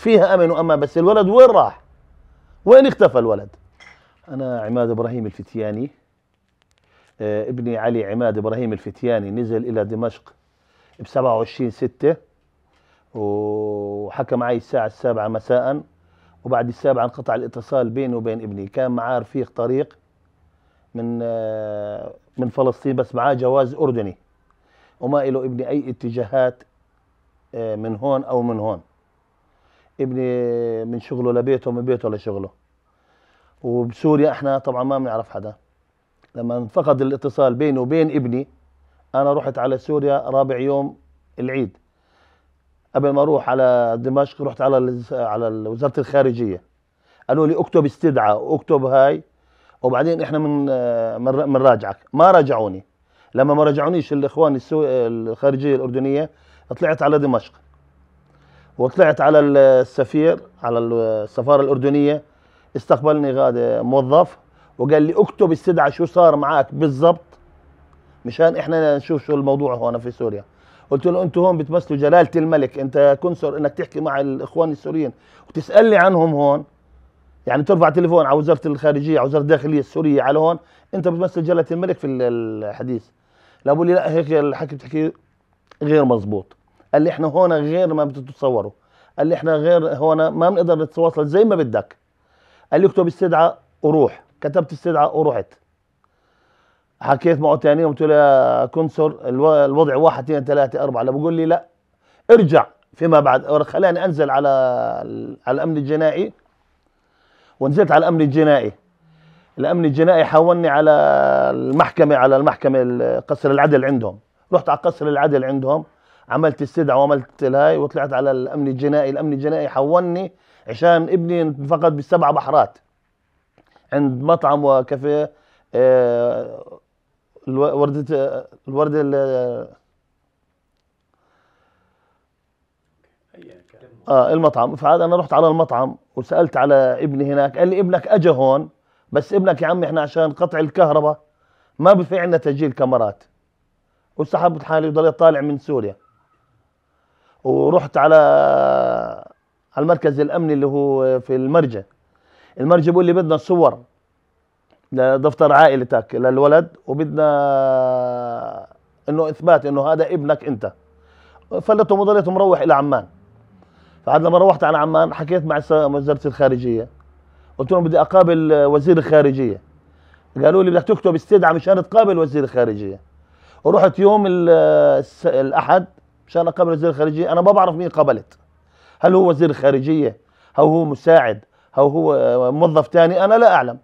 فيها امن وامان بس الولد وين راح وين اختفى الولد انا عماد ابراهيم الفتياني آه، ابني علي عماد ابراهيم الفتياني نزل الى دمشق ب 27 6 وحكى معي الساعه السابعة مساء وبعد السابعة انقطع الاتصال بيني وبين ابني كان معاه رفيق طريق من آه، من فلسطين بس معاه جواز اردني وما له ابني اي اتجاهات آه، من هون او من هون ابني من شغله لبيته من بيته لشغله وبسوريا احنا طبعا ما بنعرف حدا لما انفقد الاتصال بيني وبين ابني انا رحت على سوريا رابع يوم العيد قبل ما اروح على دمشق رحت على على وزاره الخارجيه قالوا لي اكتب استدعاء واكتب هاي وبعدين احنا من من راجعك ما رجعوني لما ما رجعونيش الاخوان السو... الخارجيه الاردنيه طلعت على دمشق وطلعت على السفير على السفاره الاردنيه استقبلني غاد موظف وقال لي اكتب استدعى شو صار معك بالضبط مشان احنا نشوف شو الموضوع هون في سوريا قلت له انتم هون بتمثلوا جلاله الملك انت كنصر انك تحكي مع الاخوان السوريين وتسالني عنهم هون يعني ترفع تليفون على وزاره الخارجيه على وزاره الداخليه السوريه على هون انت بتمثل جلاله الملك في الحديث لا بقول لي لا هيك الحكي بتحكي غير مزبوط قال لي احنا هون غير ما بتتصوروا قال لي احنا غير هون ما بنقدر نتواصل زي ما بدك قال لي اكتب استدعاء وروح كتبت استدعاء ورحت حكيت معه ثاني يوم قلت له يا كنسر الوضع واحد اثنين ثلاثة أربعة لا بقول لي لا ارجع فيما بعد خلاني أنزل على على الأمن الجنائي ونزلت على الأمن الجنائي الأمن الجنائي حولني على المحكمة على المحكمة قصر العدل عندهم رحت على قصر العدل عندهم عملت استدعاء وعملت الهاي وطلعت على الامن الجنائي الامن الجنائي حولني عشان ابني فقد بالسبع بحرات عند مطعم وكافيه آه الوردة الوردة اه المطعم فعاد انا رحت على المطعم وسالت على ابني هناك قال لي ابنك اجى هون بس ابنك يا عمي احنا عشان قطع الكهرباء ما بفعلنا عندنا تسجيل كاميرات وسحبت حالي وضليت طالع من سوريا ورحت على على المركز الامني اللي هو في المرجة المرجة بيقول لي بدنا صور لدفتر عائلتك للولد وبدنا انه اثبات انه هذا ابنك انت فلتهم وضليتهم مروح الى عمان فعاد لما روحت على عمان حكيت مع وزاره الخارجيه قلت لهم بدي اقابل وزير الخارجيه قالوا لي بدك تكتب استدعاء مشان تقابل وزير الخارجيه ورحت يوم الاحد مش انا وزير الخارجيه انا ما بعرف مين قابلت هل هو وزير الخارجيه او هو مساعد او هو موظف تاني انا لا اعلم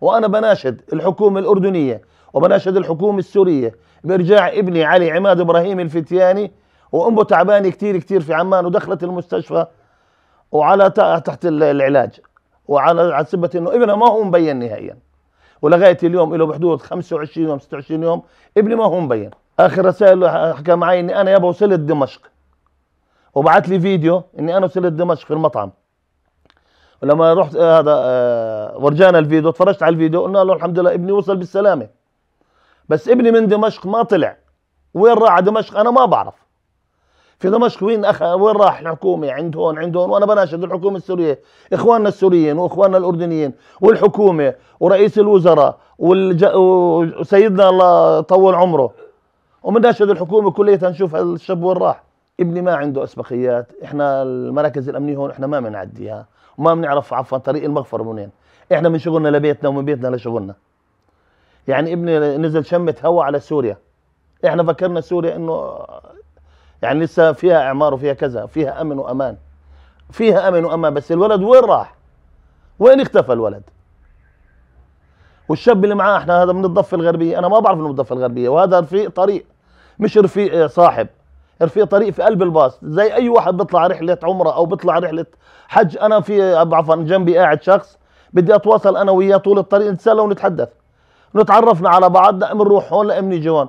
وانا بناشد الحكومه الاردنيه وبناشد الحكومه السوريه بارجاع ابني علي عماد ابراهيم الفتياني وامه تعبانه كثير كثير في عمان ودخلت المستشفى وعلى تحت العلاج وعلى على سبه انه ابنها ما هو مبين نهائيا ولغايه اليوم له بحدود 25 يوم 26 يوم ابني ما هو مبين اخر رسائله حكى معي اني انا يابا وصلت دمشق وبعت لي فيديو اني انا وصلت دمشق في المطعم ولما رحت آه، هذا آه، ورجانا الفيديو اتفرجت على الفيديو قلنا له الحمد لله ابني وصل بالسلامه بس ابني من دمشق ما طلع وين راح على دمشق انا ما بعرف في دمشق وين أخ... وين راح الحكومه عند هون عند هون وانا بناشد الحكومه السوريه اخواننا السوريين واخواننا الاردنيين والحكومه ورئيس الوزراء والج... وسيدنا الله طول عمره ومن راشد الحكومه كلية نشوف الشب وين راح ابني ما عنده اسبقيات احنا المراكز الامنيه هون احنا ما بنعديها وما بنعرف عفوا طريق المغفر منين احنا من شغلنا لبيتنا ومن بيتنا لشغلنا يعني ابني نزل شمة هوا على سوريا احنا فكرنا سوريا انه يعني لسه فيها اعمار وفيها كذا فيها امن وامان فيها امن وامان بس الولد وين راح وين اختفى الولد والشاب اللي معاه احنا هذا من الضفه الغربيه انا ما بعرف انه من الضفه الغربيه وهذا في طريق مش رفيق صاحب رفيق طريق في قلب الباص زي اي واحد بيطلع رحله عمره او بيطلع رحله حج انا في عفوا جنبي قاعد شخص بدي اتواصل انا وياه طول الطريق نتسلى ونتحدث نتعرفنا على بعض بنروح هون نأمن جوان هون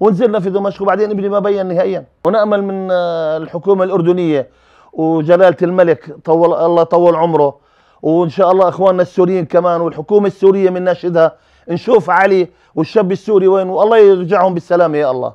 ونزلنا في دمشق وبعدين ابني ما بين نهائيا ونأمل من آه، الحكومة الأردنية وجلالة الملك طول الله طول عمره وإن شاء الله إخواننا السوريين كمان والحكومة السورية من ناشدها نشوف علي والشاب السوري وين والله يرجعهم بالسلامة يا الله